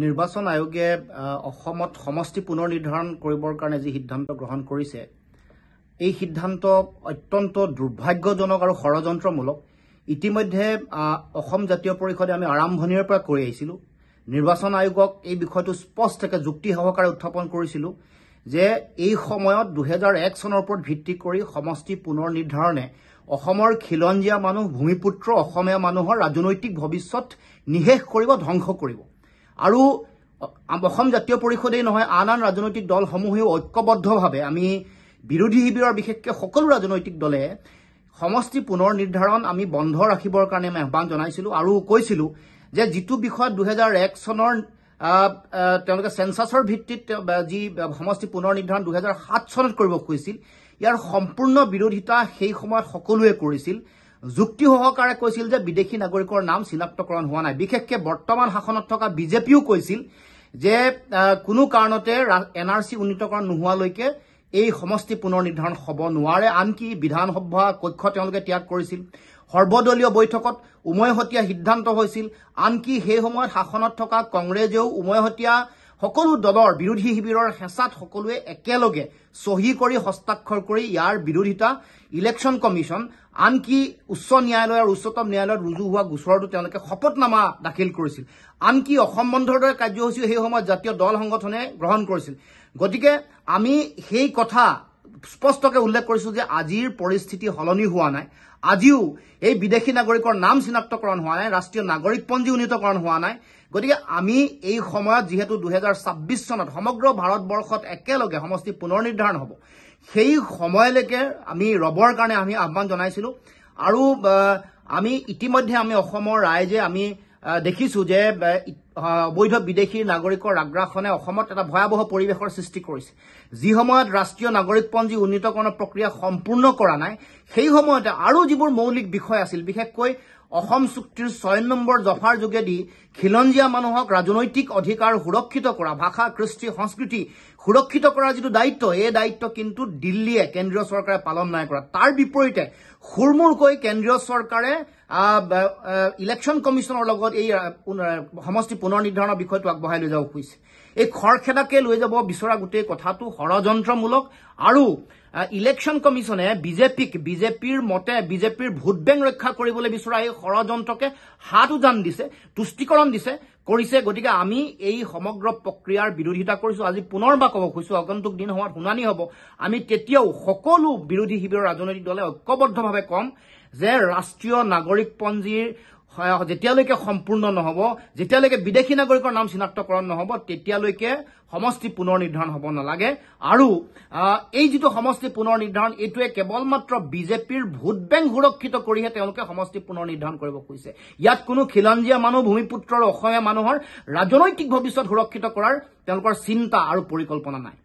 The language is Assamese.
নিৰ্বাচন আয়োগে অসমত সমষ্টি পুনৰ নিৰ্ধাৰণ কৰিবৰ কাৰণে যি সিদ্ধান্ত গ্ৰহণ কৰিছে এই সিদ্ধান্ত অত্যন্ত দুৰ্ভাগ্যজনক আৰু ষড়যন্ত্ৰমূলক ইতিমধ্যে অসম জাতীয় পৰিষদে আমি আৰম্ভণিৰ পৰা কৈ আহিছিলোঁ নিৰ্বাচন আয়োগক এই বিষয়টো স্পষ্টকৈ যুক্তি সহকাৰে উত্থাপন কৰিছিলোঁ যে এই সময়ত দুহেজাৰ এক চনৰ ওপৰত ভিত্তি কৰি সমষ্টি পুনৰ নিৰ্ধাৰণে অসমৰ খিলঞ্জীয়া মানুহ ভূমিপুত্ৰ অসমীয়া মানুহৰ ৰাজনৈতিক ভৱিষ্যত নিশেষ কৰিব ধ্বংস কৰিব আৰু অসম জাতীয় পৰিষদেই নহয় আন আন ৰাজনৈতিক দলসমূহেও ঐক্যবদ্ধভাৱে আমি বিৰোধী শিবিৰৰ বিশেষকৈ সকলো ৰাজনৈতিক দলে সমষ্টি পুনৰ নিৰ্ধাৰণ আমি বন্ধ ৰাখিবৰ কাৰণে আমি আহান জনাইছিলোঁ আৰু কৈছিলোঁ যে যিটো বিষয়ত দুহেজাৰ এক চনৰ তেওঁলোকে চেঞ্চাছৰ ভিত্তিত যি সমষ্টি পুনৰ নিৰ্ধাৰণ দুহেজাৰ সাত চনত কৰিব খুজিছিল ইয়াৰ সম্পূৰ্ণ বিৰোধিতা সেই সময়ত সকলোৱে কৰিছিল যুক্তি সহকাৰে কৈছিল যে বিদেশী নাগৰিকৰ নাম চিনাক্তকৰণ হোৱা নাই বিশেষকে বৰ্তমান শাসনত থকা বিজেপিও কৈছিল যে কোনো কাৰণতে এন আৰ চি উন্নীতকৰণ নোহোৱালৈকে এই সমষ্টি পুনৰ নিৰ্ধাৰণ হ'ব নোৱাৰে আনকি বিধানসভা কক্ষ তেওঁলোকে ত্যাগ কৰিছিল সৰ্বদলীয় বৈঠকত উমৈহতীয়া সিদ্ধান্ত হৈছিল আনকি সেই সময়ত শাসনত থকা কংগ্ৰেছেও উমৈহতীয়া সকলো দলৰ বিৰোধী শিবিৰৰ হেঁচাত সকলোৱে একেলগে চহী কৰি হস্তাক্ষৰ কৰি ইয়াৰ বিৰোধিতা ইলেকশ্যন কমিশ্যন আনকি উচ্চ ন্যায়ালয় আৰু উচ্চতম ন্যায়ালয়ত ৰুজু হোৱা গোচৰটো তেওঁলোকে শপতনামা দাখিল কৰিছিল আনকি অসম বন্ধৰ দৰে কাৰ্যসূচী সেই সময়ত জাতীয় দল সংগঠনে গ্ৰহণ কৰিছিল গতিকে আমি সেই কথা স্পষ্টকৈ উল্লেখ কৰিছোঁ যে আজিৰ পৰিস্থিতি সলনি হোৱা নাই আজিও এই বিদেশী নাগৰিকৰ নাম চিনাক্তকৰণ হোৱা নাই ৰাষ্ট্ৰীয় নাগৰিকপঞ্জী উন্নীতকৰণ হোৱা নাই গতিকে আমি এই সময়ত যিহেতু দুহেজাৰ ছাব্বিছ চনত সমগ্ৰ ভাৰতবৰ্ষত একেলগে সমষ্টি পুনৰ নিৰ্ধাৰণ হ'ব সেই সময়লৈকে আমি ৰবৰ কাৰণে আমি আহ্বান জনাইছিলোঁ আৰু আমি ইতিমধ্যে আমি অসমৰ ৰাইজে আমি দেখিছোঁ যে অবৈধ বিদেশী নাগৰিকৰ আগ্ৰাসনে অসমত এটা ভয়াৱহ পৰিৱেশৰ সৃষ্টি কৰিছে যি সময়ত ৰাষ্ট্ৰীয় নাগৰিকপঞ্জী উন্নীতকৰণৰ প্ৰক্ৰিয়া সম্পূৰ্ণ কৰা নাই সেই সময়তে আৰু যিবোৰ মৌলিক বিষয় আছিল বিশেষকৈ অসম চুক্তিৰ ছয় নম্বৰ দফাৰ যোগেদি খিলঞ্জীয়া মানুহক ৰাজনৈতিক অধিকাৰ সুৰক্ষিত কৰা ভাষা কৃষ্টি সংস্কৃতি সুৰক্ষিত কৰাৰ যিটো দায়িত্ব এই দায়িত্ব কিন্তু দিল্লীয়ে কেন্দ্ৰীয় চৰকাৰে পালন নাই কৰা তাৰ বিপৰীতে সুৰমূৰকৈ কেন্দ্ৰীয় চৰকাৰে ইলেকশ্যন কমিশ্যনৰ লগত এই সমষ্টি পুনৰ নিৰ্ধাৰণৰ বিষয়টো আগবঢ়াই লৈ যাব খুজিছে এই খৰখেদাকে লৈ যাব বিচৰা গোটেই কথাটো ষড়যন্ত্ৰমূলক আৰু ইলেকশ্যন কমিশ্যনে বিজেপিক বিজেপিৰ মতে বিজেপিৰ ভোট বেংক ৰক্ষা কৰিবলৈ বিচৰা এই ষড়যন্ত্ৰকে হাত উজান দিছে তুষ্টিকৰণ দিছে কৰিছে গতিকে আমি এই সমগ্ৰ প্ৰক্ৰিয়াৰ বিৰোধিতা কৰিছো আজি পুনৰবাৰ ক'ব খুজিছোঁ আগন্তুক দিন সময়ত শুনানি হ'ব আমি তেতিয়াও সকলো বিৰোধী শিবিৰৰ ৰাজনৈতিক দলে ঐক্যবদ্ধভাৱে ক'ম যে ৰাষ্ট্ৰীয় নাগৰিকপঞ্জীৰ যেতিয়ালৈকে সম্পূৰ্ণ নহ'ব যেতিয়ালৈকে বিদেশী নাগৰিকৰ নাম চিনাক্তকৰণ নহ'ব তেতিয়ালৈকে সমষ্টি পুনৰ নিৰ্ধাৰণ হ'ব নালাগে আৰু এই যিটো সমষ্টি পুনৰ নিৰ্ধাৰণ এইটোৱে কেৱল মাত্ৰ বিজেপিৰ ভোট বেংক সুৰক্ষিত কৰিহে তেওঁলোকে সমষ্টি পুনৰ নিৰ্ধাৰণ কৰিব খুজিছে ইয়াত কোনো খিলঞ্জীয়া মানুহ ভূমিপুত্ৰ আৰু অসমীয়া মানুহৰ ৰাজনৈতিক ভৱিষ্যত সুৰক্ষিত কৰাৰ তেওঁলোকৰ চিন্তা আৰু পৰিকল্পনা নাই